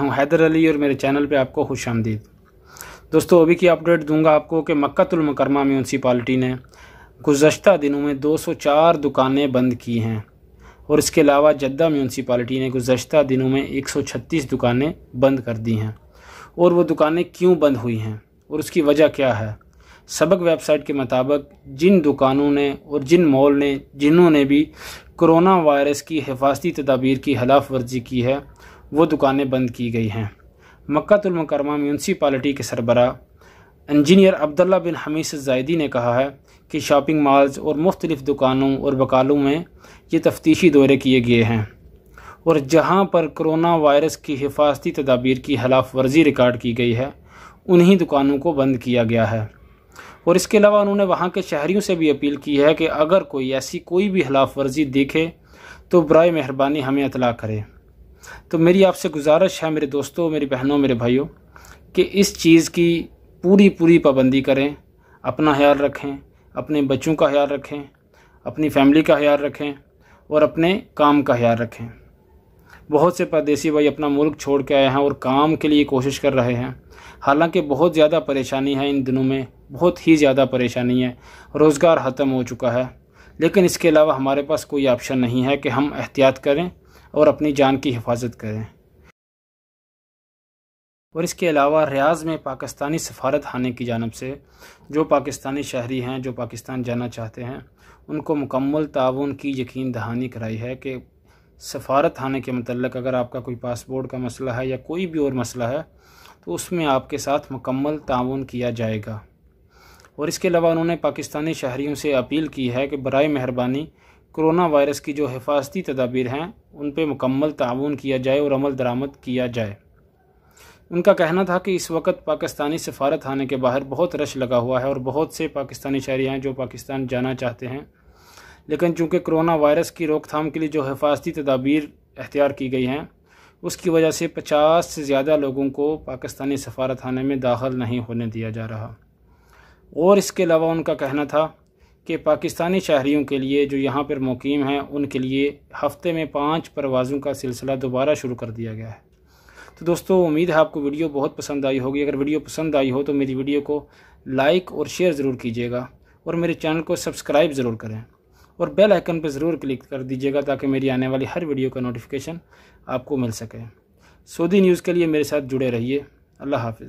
हूँ हैदर अली और मेरे चैनल पे आपको खुश आमदीद दोस्तों अभी की अपडेट दूंगा आपको कि मक्तुलमकरमा म्यूनसिपालिटी ने गुज्त दिनों में 204 दुकानें बंद की हैं और इसके अलावा जद्दा म्यूनसिपालिटी ने गुज्त दिनों में 136 दुकानें बंद कर दी हैं और वो दुकानें क्यों बंद हुई हैं और उसकी वजह क्या है सबक वेबसाइट के मुताबिक जिन दुकानों ने और जिन मॉल ने जिन्होंने भी कोरोना वायरस की हिफाजती तदाबीर की खिलाफ वर्जी की है वो दुकानें बंद की गई हैं मक्तुलमकरमा म्यूनसिपालिटी के सरबरा इंजीनियर अब्दुल्ला बिन हमीस जायदी ने कहा है कि शॉपिंग मॉल्स और मुख्तलिफ दुकानों और बकालों में ये तफ्तीशी दौरे किए गए हैं और जहाँ पर करोना वायरस की हिफाजती तदाबीर की खिलाफ वर्जी रिकॉर्ड की गई है उन्हीं दुकानों को बंद किया गया है और इसके अलावा उन्होंने वहाँ के शहरीों से भी अपील की है कि अगर कोई ऐसी कोई भी खिलाफ वर्जी देखे तो बर मेहरबानी हमें अतला करें तो मेरी आपसे गुजारिश है मेरे दोस्तों मेरी बहनों मेरे भाइयों कि इस चीज़ की पूरी पूरी पाबंदी करें अपना ख्याल रखें अपने बच्चों का ख्याल रखें अपनी फैमिली का ख्याल रखें और अपने काम का ख्याल रखें बहुत से परदेसी भाई अपना मुल्क छोड़ के आए हैं और काम के लिए कोशिश कर रहे हैं हालांकि बहुत ज़्यादा परेशानी है इन दिनों में बहुत ही ज़्यादा परेशानी है रोज़गार ख़त्म हो चुका है लेकिन इसके अलावा हमारे पास कोई ऑप्शन नहीं है कि हम एहतियात करें और अपनी जान की हिफाजत करें और इसके अलावा रियाज में पाकिस्तानी सफारत खाने की जानब से जो पाकिस्तानी शहरी हैं जो पाकिस्तान जाना चाहते हैं उनको मुकम्मल ताउन की यकीन दहानी कराई है कि सफारत खाने के मतलब अगर आपका कोई पासपोर्ट का मसला है या कोई भी और मसला है तो उसमें आपके साथ मुकम्मल ताउन किया जाएगा और इसके अलावा उन्होंने पाकिस्तानी शहरीों से अपील की है कि बर मेहरबानी कोरोना वायरस की जो हिफाजती तदाबीर हैं उन पर मुकम्मल ताउन किया जाए और अमल दरामद किया जाए उनका कहना था कि इस वक्त पाकिस्तानी सफारत आने के बाहर बहुत रश लगा हुआ है और बहुत से पाकिस्तानी शहरी हैं जो पाकिस्तान जाना चाहते हैं लेकिन चूँकि कोरोना वायरस की रोकथाम के लिए जो हिफाजती तदाबीर अख्तियार की गई हैं उसकी वजह से पचास से ज़्यादा लोगों को पाकिस्तानी सफारत खाने में दाखिल नहीं होने दिया जा रहा और इसके अलावा उनका कहना था कि पाकिस्तानी शहरीों के लिए जो यहाँ पर मुकीम हैं उनके लिए हफ्ते में पाँच परवाज़ों का सिलसिला दोबारा शुरू कर दिया गया है तो दोस्तों उम्मीद है आपको वीडियो बहुत पसंद आई होगी अगर वीडियो पसंद आई हो तो मेरी वीडियो को लाइक और शेयर ज़रूर कीजिएगा और मेरे चैनल को सब्सक्राइब ज़रूर करें और बेल आइकन पर ज़रूर क्लिक कर दीजिएगा ताकि मेरी आने वाली हर वीडियो का नोटिफिकेशन आपको मिल सके सऊदी न्यूज़ के लिए मेरे साथ जुड़े रहिए अल्लाह हाफिज़